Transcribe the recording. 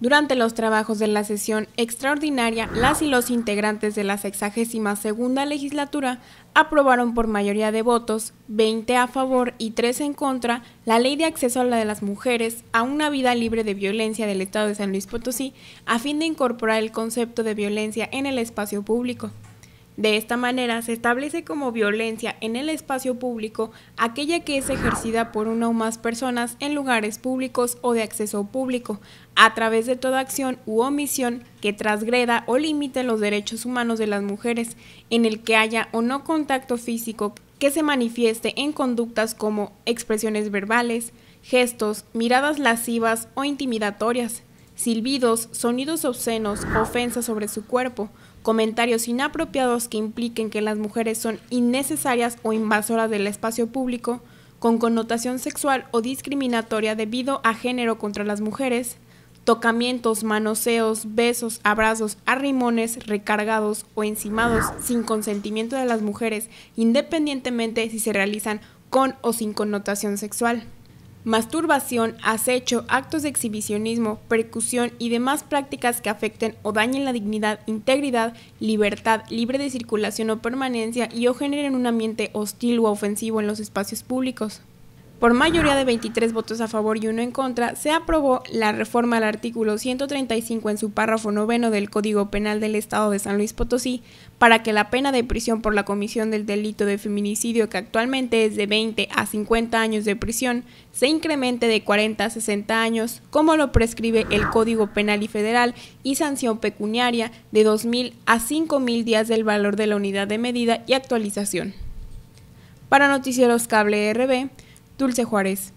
Durante los trabajos de la sesión extraordinaria, las y los integrantes de la 62 legislatura aprobaron por mayoría de votos, 20 a favor y 3 en contra, la Ley de Acceso a la de las Mujeres a una vida libre de violencia del Estado de San Luis Potosí, a fin de incorporar el concepto de violencia en el espacio público. De esta manera se establece como violencia en el espacio público aquella que es ejercida por una o más personas en lugares públicos o de acceso público, a través de toda acción u omisión que trasgreda o limite los derechos humanos de las mujeres, en el que haya o no contacto físico que se manifieste en conductas como expresiones verbales, gestos, miradas lascivas o intimidatorias, silbidos, sonidos obscenos, ofensas sobre su cuerpo, comentarios inapropiados que impliquen que las mujeres son innecesarias o invasoras del espacio público, con connotación sexual o discriminatoria debido a género contra las mujeres, tocamientos, manoseos, besos, abrazos, arrimones, recargados o encimados sin consentimiento de las mujeres, independientemente si se realizan con o sin connotación sexual masturbación, acecho, actos de exhibicionismo, percusión y demás prácticas que afecten o dañen la dignidad, integridad, libertad, libre de circulación o permanencia y o generen un ambiente hostil o ofensivo en los espacios públicos. Por mayoría de 23 votos a favor y uno en contra, se aprobó la reforma al artículo 135 en su párrafo noveno del Código Penal del Estado de San Luis Potosí para que la pena de prisión por la comisión del delito de feminicidio, que actualmente es de 20 a 50 años de prisión, se incremente de 40 a 60 años, como lo prescribe el Código Penal y Federal, y sanción pecuniaria de 2.000 a 5.000 días del valor de la unidad de medida y actualización. Para Noticieros Cable RB, Dulce Juárez.